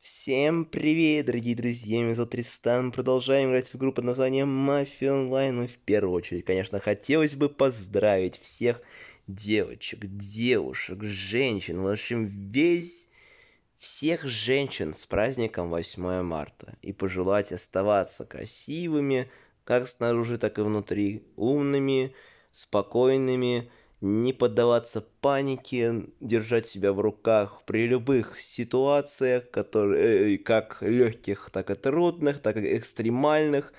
Всем привет, дорогие друзья, меня зовут Тристан. Продолжаем играть в игру под названием Мафия Онлайн. И в первую очередь, конечно, хотелось бы поздравить всех девочек, девушек, женщин, в общем, весь всех женщин с праздником 8 марта и пожелать оставаться красивыми, как снаружи, так и внутри, умными, спокойными, не поддаваться панике, держать себя в руках при любых ситуациях, которые, э, как легких, так и трудных, так и экстремальных.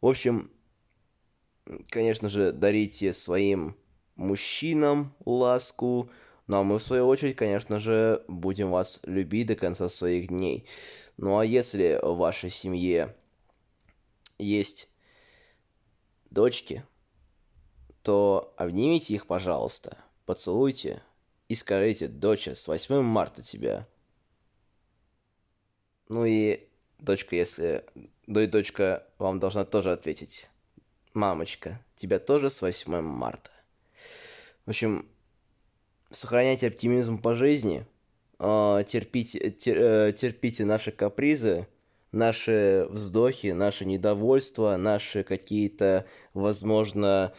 В общем, конечно же, дарите своим мужчинам ласку, ну а мы, в свою очередь, конечно же, будем вас любить до конца своих дней. Ну а если в вашей семье есть дочки, то обнимите их, пожалуйста, поцелуйте и скажите «Доча, с 8 марта тебя». Ну и дочка, если... Ну и дочка вам должна тоже ответить. «Мамочка, тебя тоже с 8 марта». В общем, сохраняйте оптимизм по жизни, а, терпите, э, терпите наши капризы, наши вздохи, наше недовольство, наши какие-то, возможно,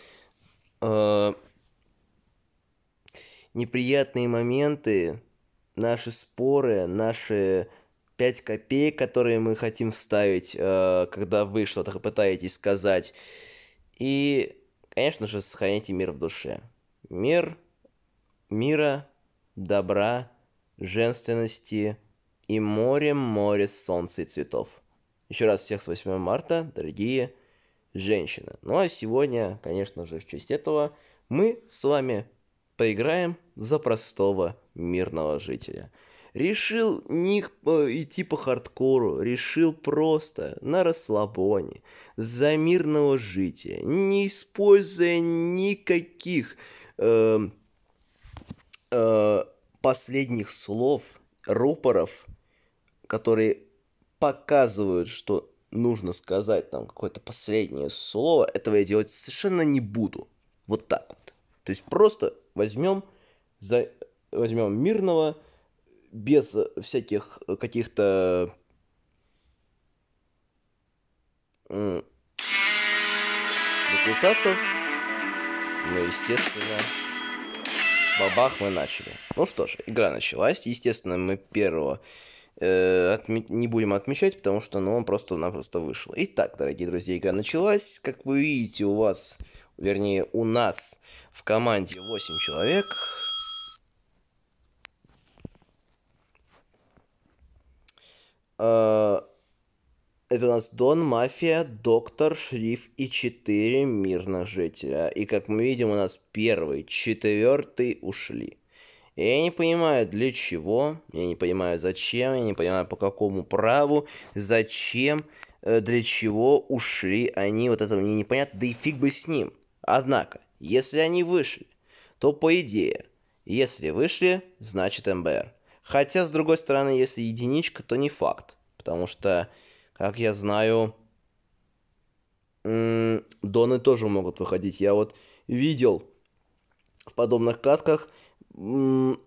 Э, неприятные моменты, наши споры, наши 5 копеек, которые мы хотим вставить, э, когда вы что-то пытаетесь сказать. И, конечно же, сохраняйте мир в душе. Мир, мира, добра, женственности и море-море солнца и цветов. Еще раз всех с 8 марта, дорогие женщина. Ну а сегодня, конечно же, в честь этого мы с вами поиграем за простого мирного жителя. Решил не э, идти по хардкору, решил просто на расслабоне, за мирного жития, не используя никаких э, э, последних слов, рупоров, которые показывают, что нужно сказать там какое-то последнее слово, этого я делать совершенно не буду. Вот так вот. То есть просто возьмем, за... возьмем мирного, без всяких каких-то... Депутатов. Ну, естественно, бабах мы начали. Ну что ж, игра началась. Естественно, мы первого Э, отме- не будем отмечать, потому что ну, он просто-напросто вышел. Итак, дорогие друзья, игра началась. Как вы видите, у вас, вернее, у нас в команде 8 человек. А, это у нас Дон, Мафия, Доктор, Шриф и 4 мирных жителя. И как мы видим, у нас первый, четвертый ушли. И я не понимаю, для чего, я не понимаю, зачем, я не понимаю, по какому праву, зачем, э, для чего ушли они, вот это мне непонятно, да и фиг бы с ним. Однако, если они вышли, то по идее, если вышли, значит МБР. Хотя, с другой стороны, если единичка, то не факт. Потому что, как я знаю, доны тоже могут выходить. Я вот видел в подобных катках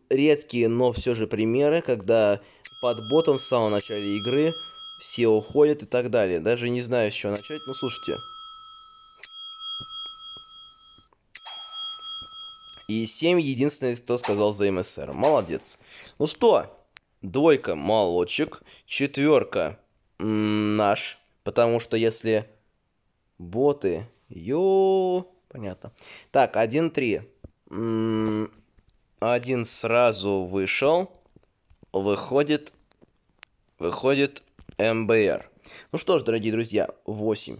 редкие, но все же примеры, когда под ботом в самом начале игры все уходят и так далее. Даже не знаю, с чего начать, но слушайте. И 7 единственный, кто сказал за МСР. Молодец. Ну что, двойка молочек, четверка наш, потому что если боты, ё, понятно. Так, 1-3. Один сразу вышел. Выходит, выходит МБР. Ну что ж, дорогие друзья, 8,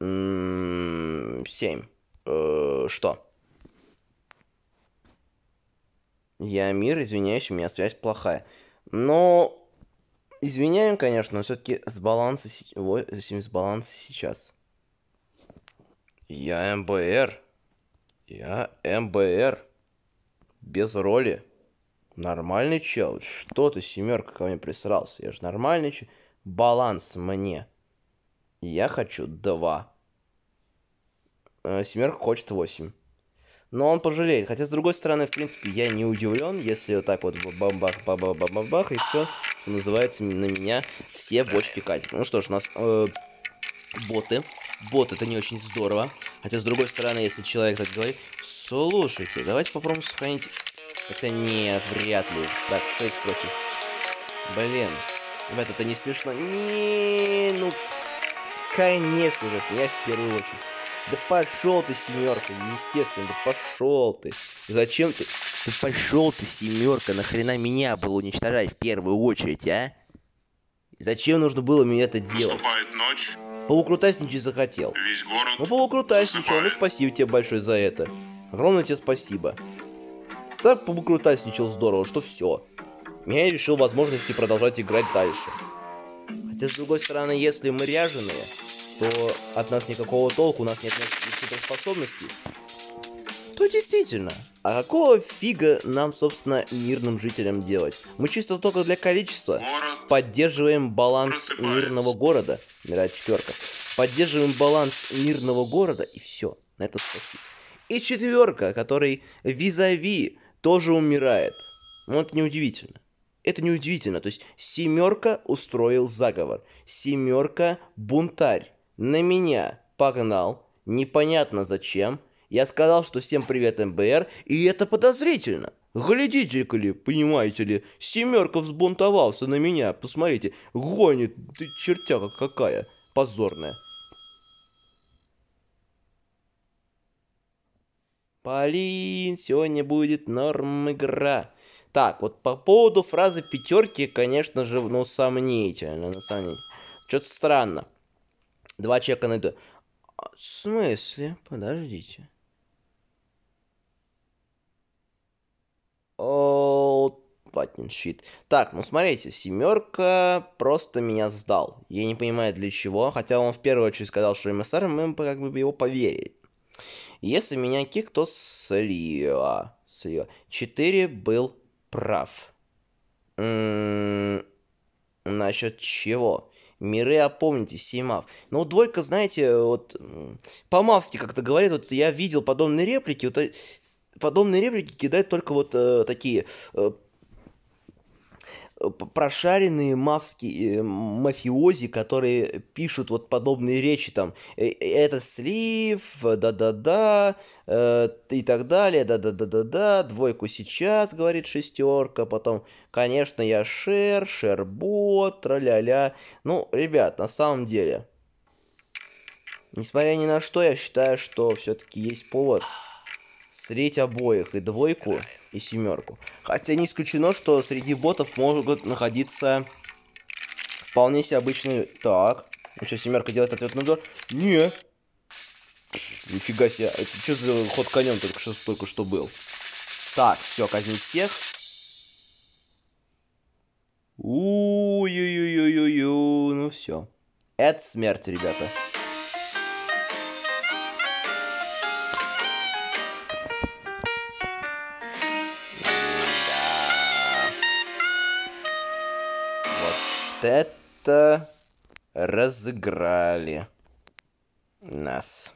7, э, что? Я мир, извиняюсь, у меня связь плохая. Но извиняем, конечно, но все-таки с баланса, с баланса сейчас. Я МБР. Я МБР без роли. Нормальный чел, что ты, семерка, ко мне присрался? Я же нормальный чел. Баланс мне. Я хочу два. Э, семерка хочет восемь Но он пожалеет. Хотя, с другой стороны, в принципе, я не удивлен, если вот так вот бамбах, бамбах, бамбах, бах и все, что называется, на меня все бочки катят. Ну что ж, у нас э, боты бот, это не очень здорово. Хотя, с другой стороны, если человек так говорит... Слушайте, давайте попробуем сохранить... Хотя не, вряд ли. Так, 6 против. Блин. ребята, это не смешно. Не, ну... Конечно же, я в первую очередь. Да пошел ты, семерка, естественно, да пошел ты. Зачем ты? Да пошел ты, семерка, нахрена меня было уничтожать в первую очередь, а? Зачем нужно было мне это делать? Наступает ночь. Полукрутасничать захотел. Весь город Ну, полукрутасничал, ну спасибо тебе большое за это. Огромное тебе спасибо. Так полукрутасничал здорово, что все. Меня решил возможности продолжать играть дальше. Хотя, с другой стороны, если мы ряженые, то от нас никакого толку, у нас нет способностей то действительно, а какого фига нам, собственно, мирным жителям делать? Мы чисто только для количества Город поддерживаем баланс мирного города. Мирает четверка. Поддерживаем баланс мирного города и все. На это спасибо. И четверка, который визави тоже умирает. Ну, это неудивительно. Это неудивительно. То есть семерка устроил заговор. Семерка бунтарь. На меня погнал. Непонятно зачем я сказал, что всем привет МБР, и это подозрительно. Глядите ли, понимаете ли, Семерка взбунтовался на меня, посмотрите, гонит, ты чертяка какая, позорная. Полин, сегодня будет норм игра. Так, вот по поводу фразы пятерки, конечно же, ну, сомнительно, ну, сомнительно. Что-то странно. Два чека найду. А, в смысле? Подождите. Fucking shit. Так, ну смотрите, семерка просто меня сдал. Я не понимаю для чего, хотя он в первую очередь сказал, что МСР, мы как бы его поверить. Если меня кик, то слива. Слива. четыре был прав. М-м, насчет чего? Миры, опомнитесь, симав. Ну, двойка, знаете, вот по-мавски как-то говорит, вот я видел подобные реплики, вот э, подобные реплики кидают только вот э, такие э, прошаренные мавские э, мафиози, которые пишут вот подобные речи там «Э, э, это слив, да-да-да э, и так далее, да-да-да-да-да, двойку сейчас, говорит шестерка, потом, конечно, я шер, шербот, тра-ля-ля. Ну, ребят, на самом деле, несмотря ни на что, я считаю, что все-таки есть повод средь обоих, и двойку, и семерку. Хотя не исключено, что среди ботов могут находиться вполне себе обычные... Так, ну что, семерка делает ответный удар? Не. Нифига себе, это что за ход конем только что, только что был? Так, все, казнить всех. У-ю-ю-ю-ю-ю, ну все. Это смерть, ребята. это разыграли нас.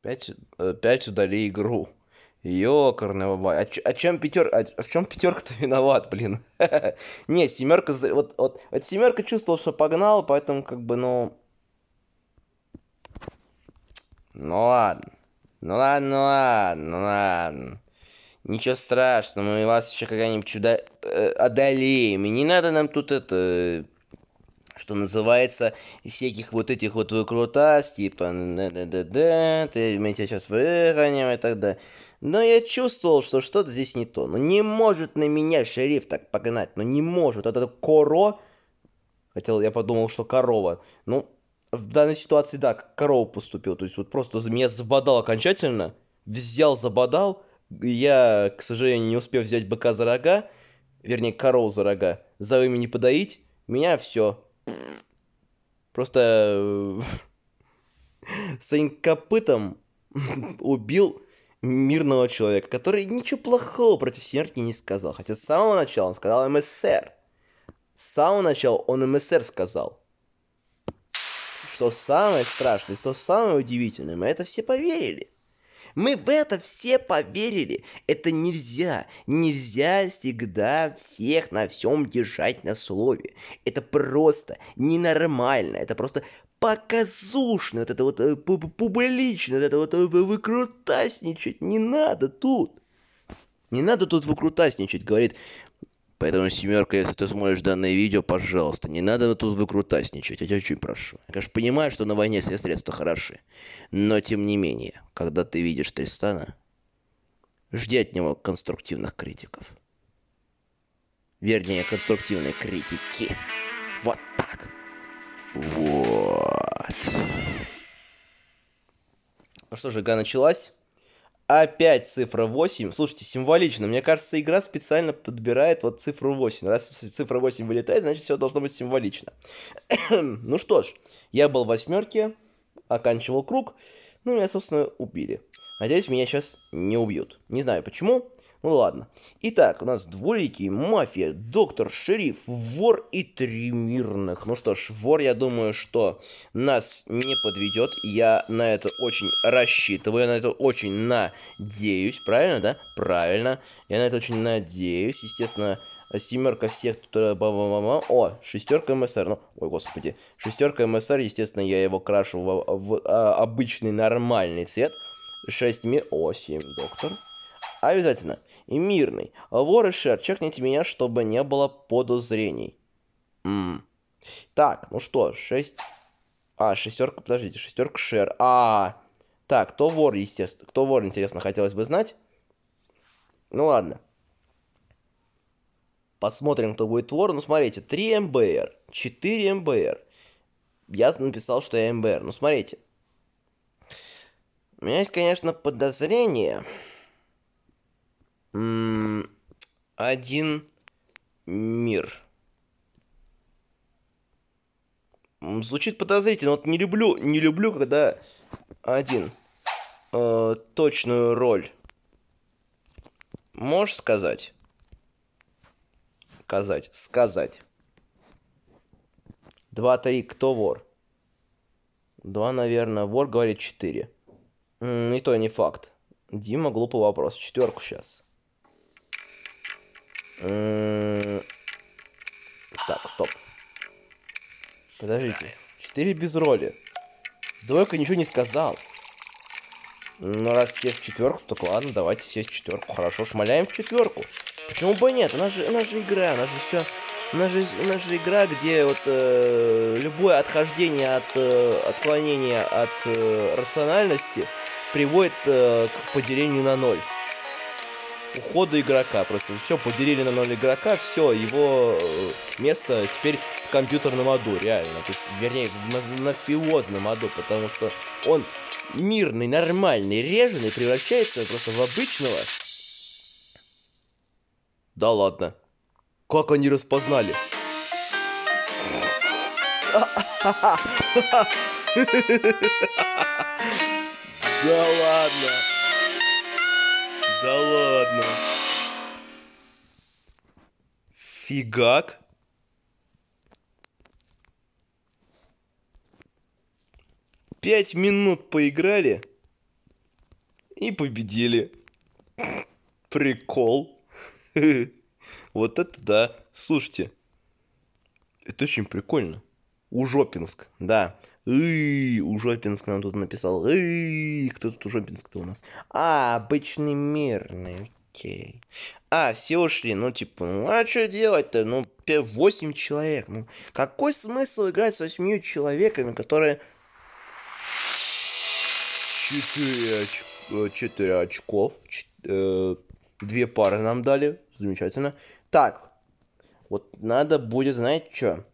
Пять, э, пять удали игру. Ёкарного бай. А, а чем пятер, а, а в чем пятерка-то виноват, блин? Не, семерка, вот, вот, вот семерка чувствовал, что погнал, поэтому как бы, ну... Ну ладно. Ну ладно, ну ладно, ну ладно. Ничего страшного, мы вас еще когда-нибудь чудо э, одолеем. И не надо нам тут это, что называется, всяких вот этих вот выкрутас, типа, да-да-да-да, ты меня сейчас выронил и так далее. Но я чувствовал, что что-то здесь не то. Ну не может на меня шериф так погнать, ну не может. Вот это коро, хотел, я подумал, что корова. Ну, в данной ситуации, да, корова поступил. То есть вот просто меня забодал окончательно, взял, забодал – я, к сожалению, не успев взять быка за рога, вернее, корову за рога, за вами не подоить, меня все. Просто э, своим копытом убил мирного человека, который ничего плохого против смерти не сказал. Хотя с самого начала он сказал МСР. С самого начала он МСР сказал. Что самое страшное, что самое удивительное, мы это все поверили. Мы в это все поверили. Это нельзя. Нельзя всегда всех на всем держать на слове. Это просто ненормально. Это просто показушно. Вот это вот э, публично. Вот это вот э, выкрутасничать не надо тут. Не надо тут выкрутасничать, говорит Поэтому, семерка, если ты смотришь данное видео, пожалуйста, не надо тут выкрутасничать, я тебя очень прошу. Я, конечно, понимаю, что на войне все средства хороши, но тем не менее, когда ты видишь Тристана, жди от него конструктивных критиков. Вернее, конструктивной критики. Вот так. Вот. Ну что же, игра началась. Опять цифра 8. Слушайте, символично. Мне кажется, игра специально подбирает вот цифру 8. Раз цифра 8 вылетает, значит, все должно быть символично. ну что ж, я был в восьмерке, оканчивал круг. Ну, меня, собственно, убили. Надеюсь, меня сейчас не убьют. Не знаю почему. Ну ладно. Итак, у нас двулики, мафия, доктор, шериф, вор и три мирных. Ну что ж, вор, я думаю, что нас не подведет. Я на это очень рассчитываю, я на это очень надеюсь. Правильно, да? Правильно. Я на это очень надеюсь. Естественно, семерка всех тут... Э, о, шестерка МСР. Ну, ой, господи. Шестерка МСР, естественно, я его крашу в, в, в а, обычный нормальный цвет. Шесть ми... О, семь доктор. А обязательно и мирный. Ворешер, чекните меня, чтобы не было подозрений. М -м. Так, ну что, шесть. А, шестерка, подождите, шестерка шер. А, -а, -а. так, кто вор, естественно, кто вор, интересно, хотелось бы знать. Ну ладно. Посмотрим, кто будет вор. Ну, смотрите, 3 МБР, 4 МБР. Я написал, что я МБР. Ну, смотрите. У меня есть, конечно, подозрение один мир. Звучит подозрительно. Вот не люблю, не люблю, когда один э, точную роль. Можешь сказать? Сказать. Сказать. Два, три. Кто вор? Два, наверное. Вор говорит четыре. И то не факт. Дима, глупый вопрос. Четверку сейчас. Э, так, стоп. Подождите. Четыре без роли. Двойка ничего не сказал. Ну, раз все в четверку, так ладно, давайте все в четверку. Хорошо, шмаляем в четверку. Почему бы нет? Она же, она же игра, она же все. Она же, она же игра, где вот э, любое отхождение от э, отклонения от э, рациональности приводит э, к поделению на ноль. Ухода игрока. Просто все, поделили на ноль игрока, все, его э, место теперь в компьютерном аду, реально. То есть, вернее, на мафиозном аду, потому что он мирный, нормальный, реженый превращается просто в обычного. Да ладно. Как они распознали? Да ладно. Да ладно. Фигак. Пять минут поиграли и победили. Прикол. Вот это да. Слушайте, это очень прикольно. Ужопинск, да. Эй, Ужопинск нам тут написал. Эй, кто тут Ужопинск-то у нас? А, обычный мирный, окей. А, все ушли, ну типа, ну а что делать-то? Ну, 8 человек. Ну, какой смысл играть с 8 человеками, которые... 4, оч... 4 э, очков. 4... Э, две пары нам дали. Замечательно. Так, вот надо будет, знаете, что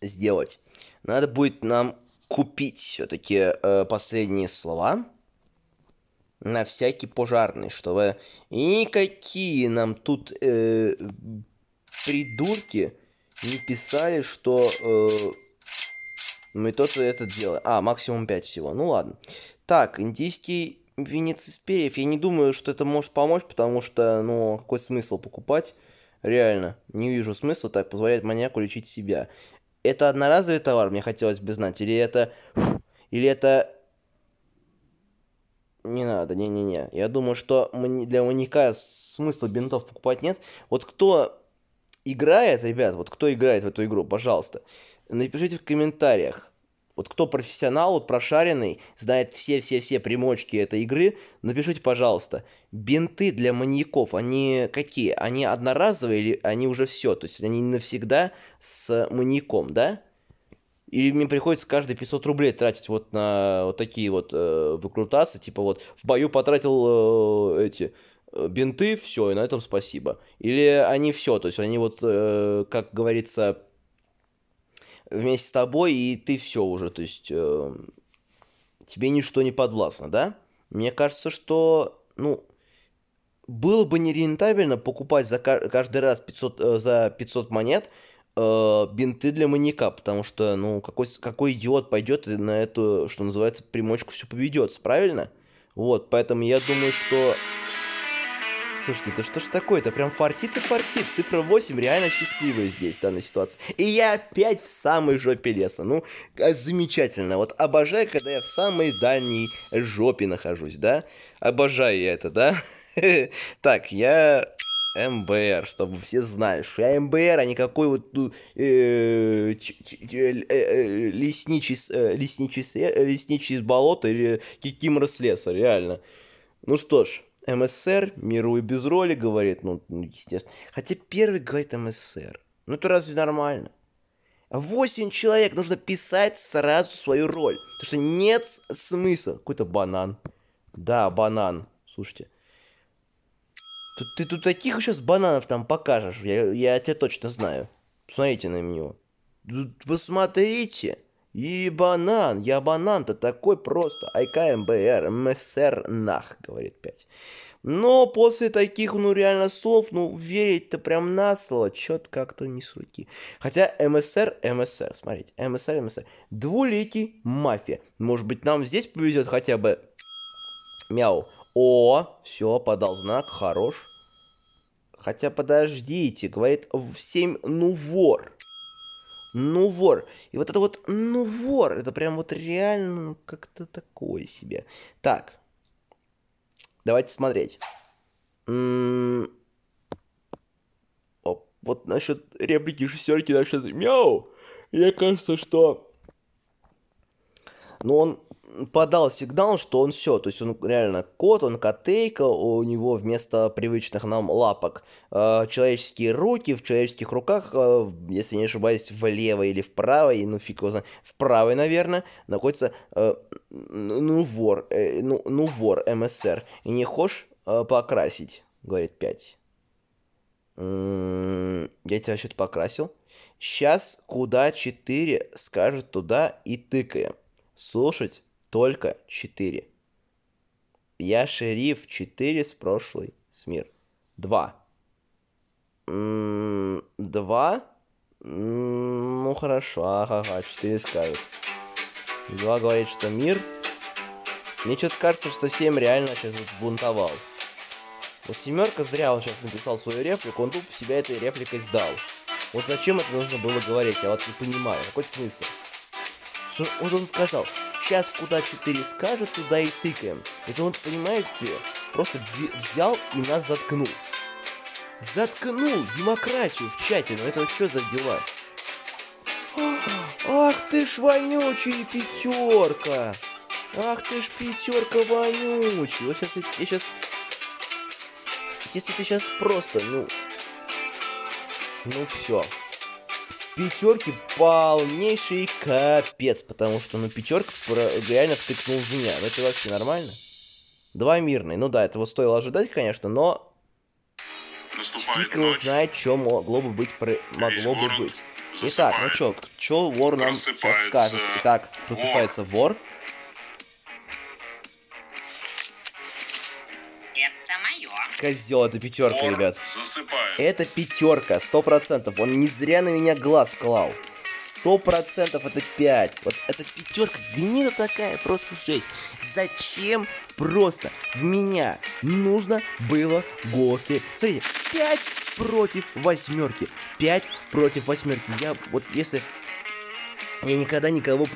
сделать? Надо будет нам купить все-таки э, последние слова на всякий пожарный, чтобы никакие нам тут э, придурки не писали, что э, мы то-то это делаем. А, максимум 5 всего. Ну ладно. Так, индийский венец из перьев. Я не думаю, что это может помочь, потому что, ну, какой смысл покупать? Реально, не вижу смысла так позволять маньяку лечить себя это одноразовый товар, мне хотелось бы знать, или это... Или это... Не надо, не-не-не. Я думаю, что для маньяка смысла бинтов покупать нет. Вот кто играет, ребят, вот кто играет в эту игру, пожалуйста, напишите в комментариях, вот кто профессионал, вот прошаренный, знает все-все-все примочки этой игры, напишите, пожалуйста, бинты для маньяков, они какие? Они одноразовые или они уже все? То есть они навсегда с маньяком, да? Или мне приходится каждые 500 рублей тратить вот на вот такие вот э, выкрутасы, типа вот в бою потратил э, эти э, бинты, все, и на этом спасибо. Или они все, то есть они вот, э, как говорится, вместе с тобой, и ты все уже, то есть э, тебе ничто не подвластно, да? Мне кажется, что, ну, было бы нерентабельно покупать за каждый раз 500, э, за 500 монет э, бинты для маньяка, потому что, ну, какой, какой идиот пойдет и на эту, что называется, примочку все поведется, правильно? Вот, поэтому я думаю, что Слушайте, да что ж такое Это Прям фартит и фартит. Цифра 8 реально счастливая здесь, в данной ситуации. И я опять в самой жопе леса. Ну, а, замечательно. Вот обожаю, когда я в самой дальней жопе нахожусь, да? Обожаю я это, да? Так, я МБР, чтобы все знали, что я МБР, а не какой вот ну, э, э, э, э, лесничий, лесничий, лесничий болото или кикимрос леса, реально. Ну что ж, МСР, миру и без роли, говорит, ну, ну, естественно. Хотя первый говорит МСР. Ну, это разве нормально? Восемь человек нужно писать сразу свою роль. Потому что нет смысла. Какой-то банан. Да, банан. Слушайте. Тут, ты тут таких сейчас бананов там покажешь. Я, я тебя точно знаю. Посмотрите на него. Тут посмотрите. И банан, я банан-то такой просто. Айка МБР, МСР нах, говорит пять. Но после таких, ну, реально слов, ну, верить-то прям на слово, чё-то как-то не с руки. Хотя МСР, эм, МСР, эм, смотрите, МСР, эм, МСР. Двуликий мафия. Может быть, нам здесь повезет хотя бы... Мяу. О, все, подал знак, хорош. Хотя подождите, говорит в 7 ну вор ну вор. И вот это вот ну вор, это прям вот реально ну, как-то такое себе. Так, давайте смотреть. м м-м. Оп, вот насчет реплики шестерки, насчет мяу, мне кажется, что... Ну, он подал сигнал, что он все, то есть он реально кот, он котейка, у него вместо привычных нам лапок э, человеческие руки, в человеческих руках, э, если не ошибаюсь, в левой или в правой, ну фиг его знает, в правой, наверное, находится, э, ну, вор, э, ну, ну, вор, МСР, и не хочешь э, покрасить, говорит 5. М-м, я тебя что-то покрасил. Сейчас куда 4 скажет туда и тыкаем. Слушать только 4. Я шериф 4 с прошлой с мир 2. 2? Ну хорошо, ага, ага, 4 скажет. 2 говорит, что мир. Мне что-то кажется, что 7 реально сейчас вот бунтовал. Вот семерка зря он сейчас написал свою реплику, он тупо себя этой репликой сдал. Вот зачем это нужно было говорить, я вот не понимаю, какой смысл? Что вот он сказал, сейчас куда 4 скажет, туда и тыкаем. Это он, понимаете, просто взял и нас заткнул. Заткнул демократию в чате, но ну это что за дела? Ах ты ж вонючий пятерка! Ах ты ж пятерка вонючий! Вот сейчас, я сейчас... Если ты сейчас просто, ну... Ну все, пятерки полнейший капец, потому что, ну, пятерка реально втыкнул в меня. Ну, это вообще нормально. Два мирные. Ну да, этого стоило ожидать, конечно, но... Наступает Фиг его знает, что могло бы быть... Про... Могло бы быть. Засыпает. Итак, ну чё, чё вор нам сейчас скажет? Итак, просыпается вор. вор Козел, это пятерка, Вор ребят. Засыпает. Это пятерка, сто процентов. Он не зря на меня глаз клал. Сто процентов это пять. Вот эта пятерка, гнида такая, просто жесть. Зачем просто в меня нужно было голоски? Смотрите, пять против восьмерки. пять против восьмерки. Я вот если я никогда никого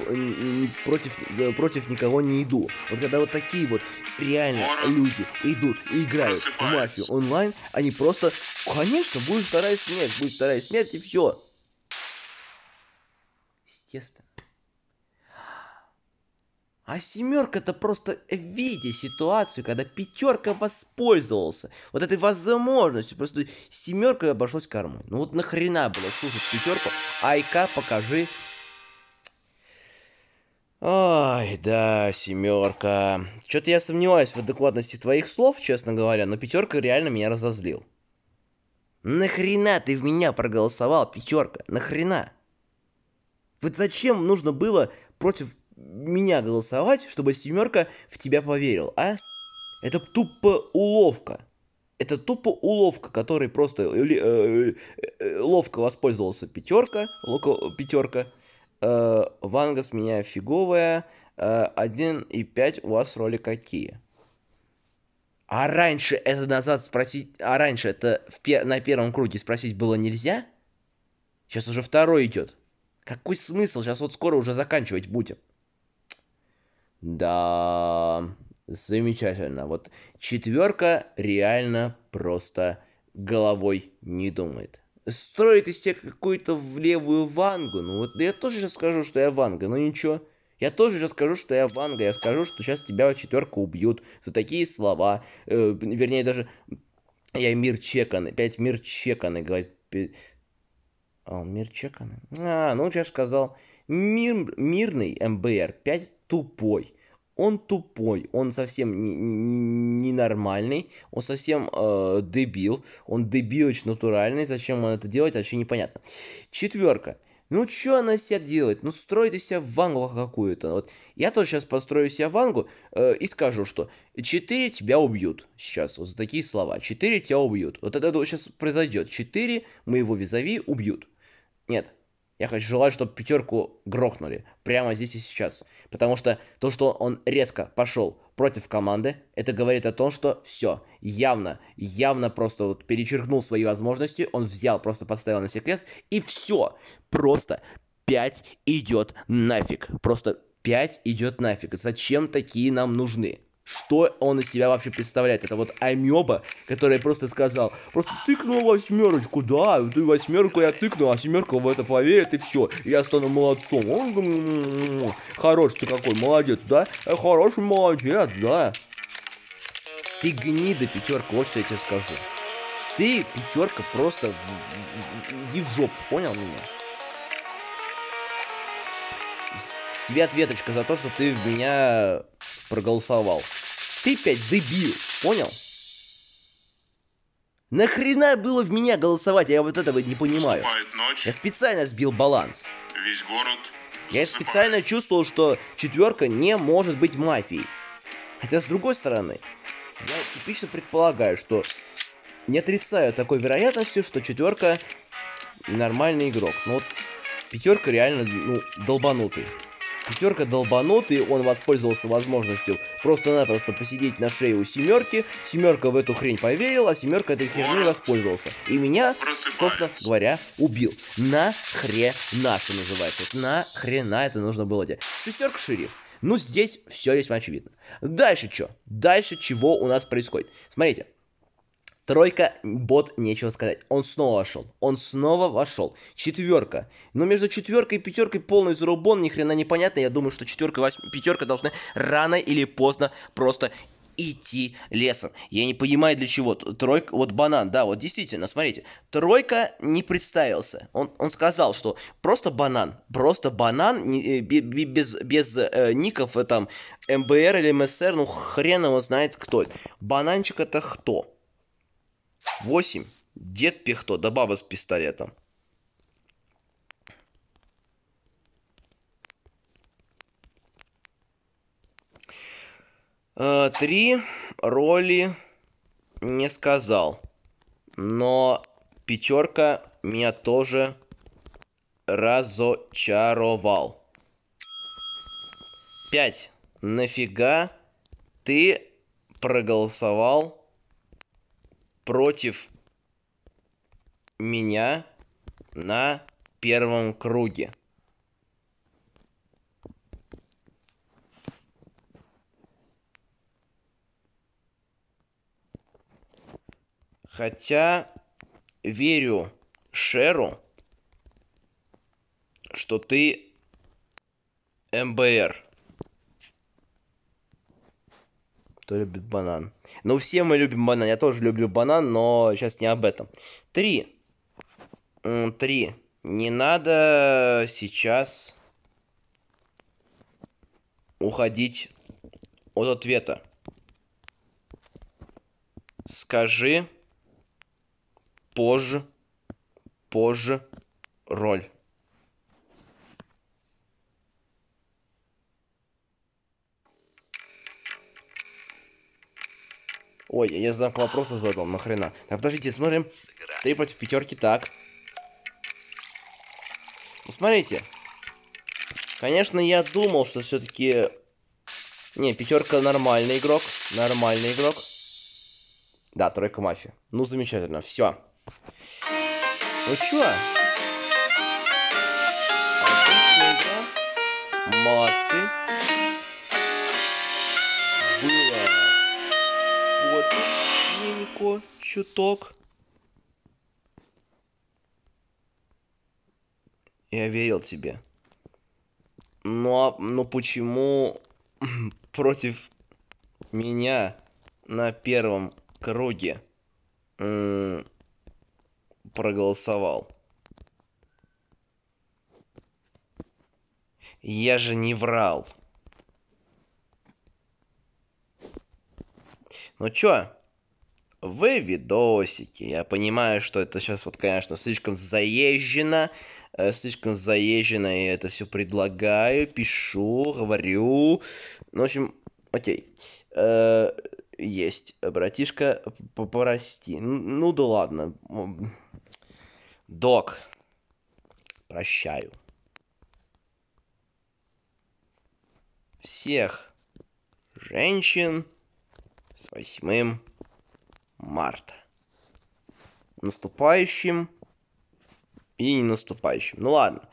против, э, против никого не иду. Вот когда вот такие вот реально Ворон. люди идут и играют в мафию онлайн, они просто, конечно, будет вторая смерть, будет вторая смерть и все. Естественно. А семерка это просто видя ситуацию, когда пятерка воспользовался вот этой возможностью. Просто семерка обошлось кармой. Ну вот нахрена было слушать пятерку. Айка, покажи Ай, да, семерка. Что-то я сомневаюсь в адекватности твоих слов, честно говоря, но пятерка реально меня разозлил. Нахрена ты в меня проголосовал, пятерка? Нахрена? Вот зачем нужно было против меня голосовать, чтобы семерка в тебя поверил, а? Это тупо уловка. Это тупо уловка, которой просто э, э, э, ловко воспользовался пятерка, пятерка, э, меня фиговая, э, 1,5 у вас роли какие? А раньше это назад спросить, а раньше это в пер, на первом круге спросить было нельзя? Сейчас уже второй идет. Какой смысл? Сейчас вот скоро уже заканчивать будем. Да, замечательно. Вот четверка реально просто головой не думает строит из тебя какую-то в левую Вангу. Ну вот я тоже сейчас скажу, что я Ванга, но ничего. Я тоже сейчас скажу, что я Ванга, я скажу, что сейчас тебя четверка убьют за такие слова. Э, вернее, даже я мир чекан, опять мир чеканы, говорит. А он мир чеканы? А, ну, я же сказал, мир, мирный МБР, 5 тупой он тупой, он совсем ненормальный, не, не, он совсем э, дебил, он дебилоч натуральный, зачем он это делает, вообще непонятно. Четверка. Ну, что она себя делает? Ну, строит из себя вангу какую-то. Вот. Я тоже сейчас построю себя вангу э, и скажу, что 4 тебя убьют сейчас. Вот за такие слова. 4 тебя убьют. Вот это, это сейчас произойдет. 4 моего визави убьют. Нет, я хочу желать, чтобы пятерку грохнули прямо здесь и сейчас. Потому что то, что он резко пошел против команды, это говорит о том, что все, явно, явно просто вот перечеркнул свои возможности, он взял, просто подставил на себе крест, и все, просто 5 идет нафиг. Просто 5 идет нафиг. Зачем такие нам нужны? что он из себя вообще представляет. Это вот Амеба, который просто сказал, просто тыкнул восьмерочку, да, ты восьмерку я тыкнул, а семерка в это поверит, и все, я стану молодцом. Он хороший ты какой, молодец, да? «Э, хороший молодец, да. Ты гнида, пятерка, вот что я тебе скажу. Ты, пятерка, просто иди в жопу, понял меня? тебе ответочка за то, что ты в меня проголосовал. Ты пять дебил, понял? Нахрена было в меня голосовать? Я вот этого не понимаю. Ночь. Я специально сбил баланс. Весь город Я специально чувствовал, что четверка не может быть мафией. Хотя, с другой стороны, я типично предполагаю, что не отрицаю такой вероятностью, что четверка нормальный игрок. Но ну вот пятерка реально ну, долбанутый. Пятерка долбанутый, он воспользовался возможностью просто-напросто посидеть на шее у семерки. Семерка в эту хрень поверил, а семерка этой херни воспользовался. И меня, собственно говоря, убил. На Нахрена, что называется. Вот нахрена это нужно было делать. Шестерка шериф. Ну, здесь все весьма очевидно. Дальше что? Дальше чего у нас происходит? Смотрите, Тройка, бот, нечего сказать. Он снова вошел. Он снова вошел. Четверка. Но между четверкой и пятеркой полный зарубон, ни хрена непонятно. Я думаю, что четверка и восьм... пятерка должны рано или поздно просто идти лесом. Я не понимаю, для чего. Тройка, вот банан, да, вот действительно, смотрите. Тройка не представился. Он, он сказал, что просто банан, просто банан, не, э, без, без э, ников, э, там, МБР или МСР, ну хрен его знает кто это. Бананчик это кто? 8. Дед Пехто, да баба с пистолетом. Э, три роли не сказал, но пятерка меня тоже разочаровал. Пять. Нафига ты проголосовал против меня на первом круге. Хотя верю Шеру, что ты МБР. кто любит банан. Ну, все мы любим банан, я тоже люблю банан, но сейчас не об этом. Три. Три. Не надо сейчас уходить от ответа. Скажи позже, позже роль. Ой, я знак вопроса задал, нахрена. Так, подождите, смотрим. Ты против пятерки, так. Ну, смотрите. Конечно, я думал, что все-таки... Не, пятерка нормальный игрок. Нормальный игрок. Да, тройка мафия. Ну, замечательно, все. Ну чё? Отличная игра. Молодцы. Было плотненько, чуток. Я верил тебе. Но, но почему против меня на первом круге проголосовал? Я же не врал. Ну чё, вы видосики. Я понимаю, что это сейчас вот, конечно, слишком заезжено, э, слишком заезжено, и это все предлагаю, пишу, говорю. Ну, в общем, окей. Э, есть, братишка, прости. Ну да ладно. Док, прощаю. Всех женщин с 8 марта. Наступающим и не наступающим. Ну ладно.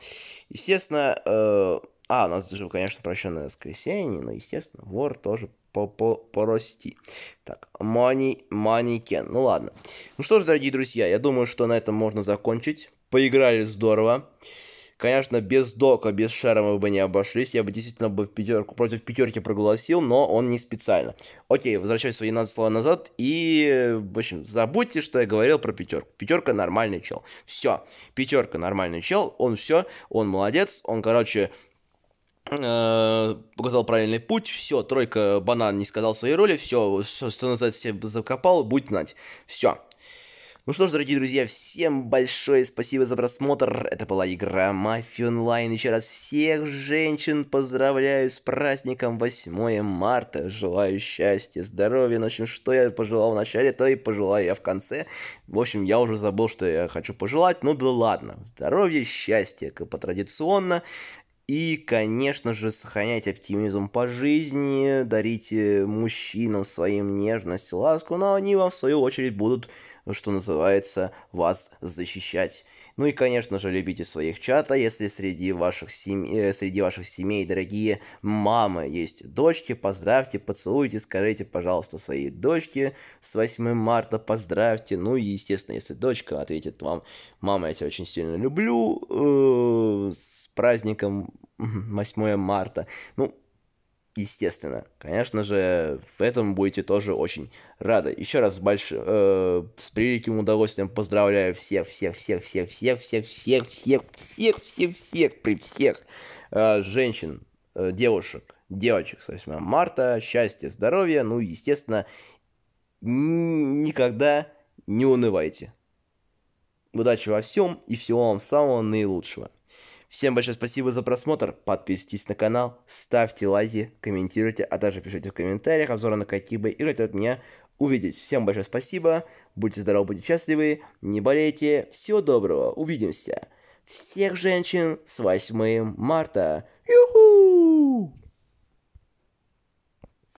Естественно, э... а, у нас же, конечно, прощенное воскресенье, но, естественно, вор тоже порости. Так, мани, манекен. Ну ладно. Ну что ж, дорогие друзья, я думаю, что на этом можно закончить. Поиграли здорово. Конечно, без Дока, без Шера мы бы не обошлись. Я бы действительно бы в пятерку, против пятерки проголосил, но он не специально. Окей, возвращаюсь свои 12 слова назад. И, в общем, забудьте, что я говорил про пятерку. Пятерка нормальный чел. Все. Пятерка нормальный чел. Он все. Он молодец. Он, короче, показал э, правильный путь, все, тройка банан не сказал своей роли, все, что назад себе закопал, будь знать, все. Ну что ж, дорогие друзья, всем большое спасибо за просмотр. Это была игра Мафия Онлайн. Еще раз всех женщин поздравляю с праздником 8 марта. Желаю счастья, здоровья. Ну, в общем, что я пожелал в начале, то и пожелаю я в конце. В общем, я уже забыл, что я хочу пожелать. Ну да ладно. Здоровья, счастья, как по традиционно. И, конечно же, сохраняйте оптимизм по жизни, дарите мужчинам своим нежность, ласку, но они вам, в свою очередь, будут ну что называется, вас защищать. Ну и, конечно же, любите своих чата, если среди ваших, семей, э, среди ваших семей, дорогие мамы, есть дочки, поздравьте, поцелуйте, скажите, пожалуйста, своей дочке с 8 марта, поздравьте. Ну и, естественно, если дочка ответит вам, мама, я тебя очень сильно люблю, э, с праздником 8 марта. Ну, естественно. Конечно же, в этом будете тоже очень рады. Еще раз больш... э, с превеликим удовольствием поздравляю всех, всех, всех, всех, всех, всех, всех, всех, всех, всех, всех, при всех э, женщин, э, девушек, девочек с 8 марта. Счастья, здоровья, ну, естественно, никогда не унывайте. Удачи во всем и всего вам самого наилучшего. Всем большое спасибо за просмотр. Подписывайтесь на канал, ставьте лайки, комментируйте, а также пишите в комментариях обзоры на какие бы игры от меня увидеть. Всем большое спасибо. Будьте здоровы, будьте счастливы. Не болейте. Всего доброго. Увидимся. Всех женщин с 8 марта. Юху!